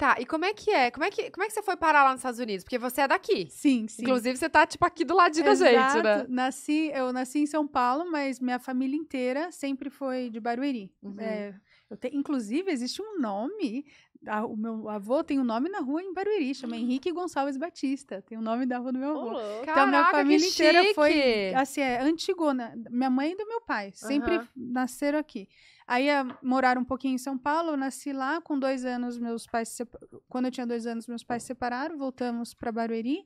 Tá, e como é que é? Como é que, como é que você foi parar lá nos Estados Unidos? Porque você é daqui. Sim, sim. Inclusive, você tá, tipo, aqui do ladinho Exato. da gente, né? Nasci, eu nasci em São Paulo, mas minha família inteira sempre foi de Barueri. Uhum. É, eu te, inclusive, existe um nome a, o meu avô tem um nome na rua em Barueri, chama Henrique Gonçalves Batista. Tem o um nome da rua do meu avô. então, caraca, minha família inteira foi, assim, é, antigona. Minha mãe e do meu pai. Sempre uhum. nasceram aqui. Aí eh, morar um pouquinho em São Paulo, eu nasci lá, com dois anos meus pais se... quando eu tinha dois anos meus pais se separaram, voltamos para Barueri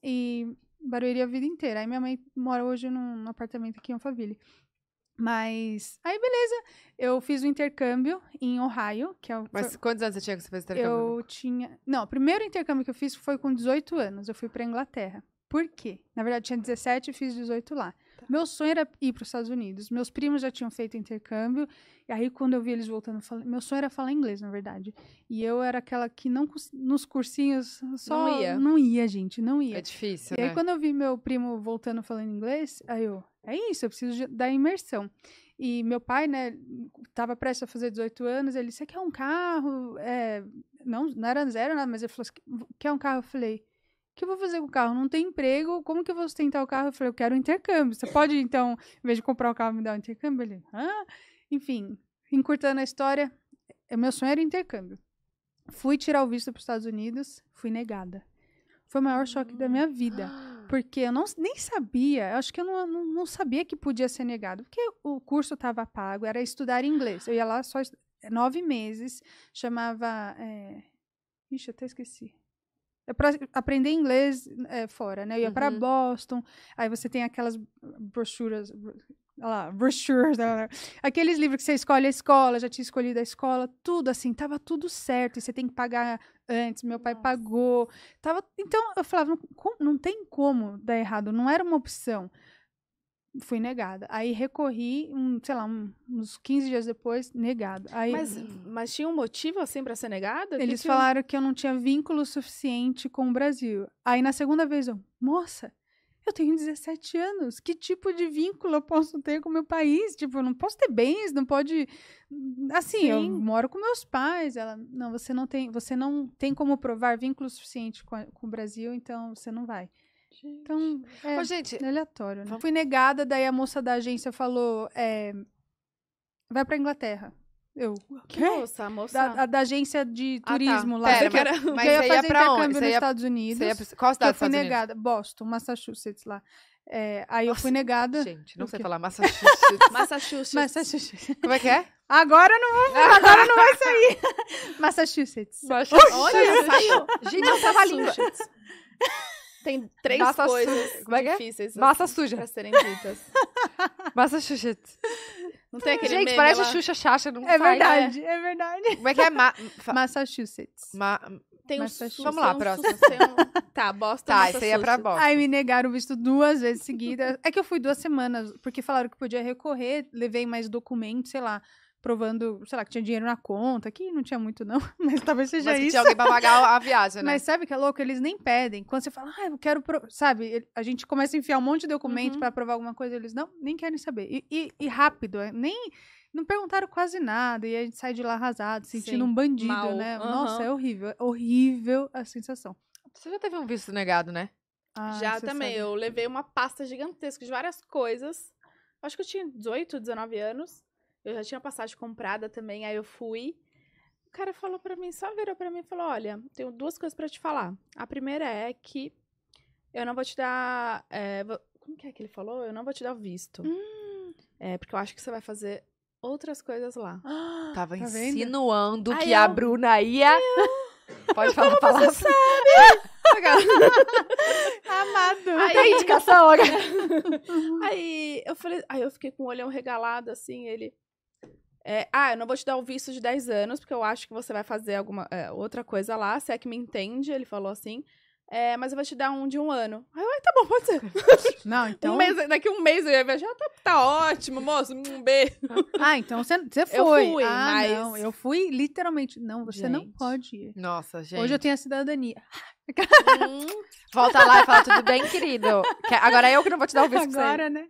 e Barueri a vida inteira. Aí minha mãe mora hoje num apartamento aqui em Alphaville. Mas aí beleza, eu fiz o intercâmbio em Ohio, que é o Mas quantos anos você tinha que você fez o intercâmbio? Eu tinha, não, o primeiro intercâmbio que eu fiz foi com 18 anos, eu fui para Inglaterra. Por quê? Na verdade, tinha 17 e fiz 18 lá. Meu sonho era ir para os Estados Unidos. Meus primos já tinham feito intercâmbio. E aí, quando eu vi eles voltando, falei, meu sonho era falar inglês, na verdade. E eu era aquela que não nos cursinhos só não ia, não ia gente, não ia. É difícil. E né? aí, quando eu vi meu primo voltando falando inglês, aí eu, é isso, eu preciso da imersão. E meu pai, né, tava prestes a fazer 18 anos, ele disse, quer um carro? É, não, não era zero, nada, mas ele falou, quer um carro? Eu falei, que eu vou fazer com o carro? Não tem emprego, como que eu vou sustentar o carro? Eu falei, eu quero um intercâmbio. Você pode, então, em vez de comprar o carro, me dar um intercâmbio? Ele, Enfim, encurtando a história, é, meu sonho era intercâmbio. Fui tirar o visto para os Estados Unidos, fui negada. Foi o maior choque da minha vida. Porque eu não, nem sabia, acho que eu não, não, não sabia que podia ser negado. Porque o curso estava pago, era estudar inglês. Eu ia lá só é, nove meses, chamava. É... Ixi, até esqueci. É para aprender inglês é, fora, né? Eu ia uhum. para Boston, aí você tem aquelas brochuras, olha lá, brochures, né? aqueles livros que você escolhe a escola, já tinha escolhido a escola, tudo assim, tava tudo certo, e você tem que pagar antes, meu pai Nossa. pagou, tava, então eu falava, não, não tem como dar errado, não era uma opção fui negada. Aí recorri, um, sei lá, um, uns 15 dias depois, negado. Aí, mas, mas tinha um motivo assim para ser negada? Eles falaram que eu não tinha vínculo suficiente com o Brasil. Aí na segunda vez eu, moça, eu tenho 17 anos, que tipo de vínculo eu posso ter com o meu país? Tipo, eu não posso ter bens, não pode. Assim, Sim. eu moro com meus pais. Ela, não, você não tem, você não tem como provar vínculo suficiente com, a, com o Brasil, então você não vai. Então, é, Ô, gente, aleatório, né? Fui negada, daí a moça da agência falou, é, vai pra Inglaterra. Eu, que moça, a moça? Da, a da agência de ah, tá. turismo tá. lá. Pera, que era, mas, mas eu ia fazer ia onde? nos ia, Estados Unidos. Ia, qual cidade dos Estados Unidos? Eu fui negada, Boston, Massachusetts lá. É, aí Nossa, eu fui negada. Gente, não sei falar Massachusetts. Massachusetts. Massachusetts. Como é que é? Agora não vou, agora não vai sair. Massachusetts. Massachusetts. Olha, saiu. Gente, eu tava ali tem três Massa coisas Como é que é? difíceis. Assim, Massa suja. Pra serem ditas. Massa suja. Não tem aquele Gente, parece lá. Xuxa Chacha, não É sai, verdade, né? é verdade. Como é que é? Massachusetts. Ma... Tem um su... Vamos lá, próximo. Tá, Boston, Tá, isso aí é pra Boston. Aí me negaram o visto duas vezes seguidas. É que eu fui duas semanas, porque falaram que podia recorrer, levei mais documentos, sei lá provando, sei lá, que tinha dinheiro na conta, que não tinha muito não, mas talvez seja mas que isso. tinha alguém pra pagar a viagem, né? Mas sabe que é louco? Eles nem pedem. Quando você fala, ah, eu quero, sabe? A gente começa a enfiar um monte de documento uhum. para provar alguma coisa, eles não, nem querem saber. E, e, e, rápido, é, nem... Não perguntaram quase nada, e a gente sai de lá arrasado, sentindo Sim, um bandido, mal. né? Uhum. Nossa, é horrível, é horrível a sensação. Você já teve um visto negado, né? Ah, já também. Sabe. Eu levei uma pasta gigantesca de várias coisas. Acho que eu tinha 18, 19 anos. Eu já tinha passagem comprada também, aí eu fui. O cara falou para mim, só virou para mim e falou: "Olha, tenho duas coisas para te falar. A primeira é que eu não vou te dar, é, eh, vou... como que é que ele falou? Eu não vou te dar o visto. Hum. É, porque eu acho que você vai fazer outras coisas lá. Ah, Tava tá insinuando vendo? que a Bruna ia eu... Pode falar, falar. Você sabe? Amado. Aí, tá indicação, olha. aí eu falei, aí eu fiquei com o olhão regalado assim, ele é, ah, eu não vou te dar o visto de 10 anos, porque eu acho que você vai fazer alguma é, outra coisa lá, se é que me entende, ele falou assim. É, mas eu vou te dar um de um ano. Aí eu, tá bom, pode ser. Não, então. Um mês, daqui um mês eu ia viajar, tá, tá ótimo, moço, um beijo. Ah, então você, você foi. Eu fui, ah, mas... Não, eu fui literalmente. Não, você gente. não pode ir. Nossa, gente. Hoje eu tenho a cidadania. Hum. Volta lá e fala, tudo bem, querido? Agora é eu que não vou te dar o visto Agora, né?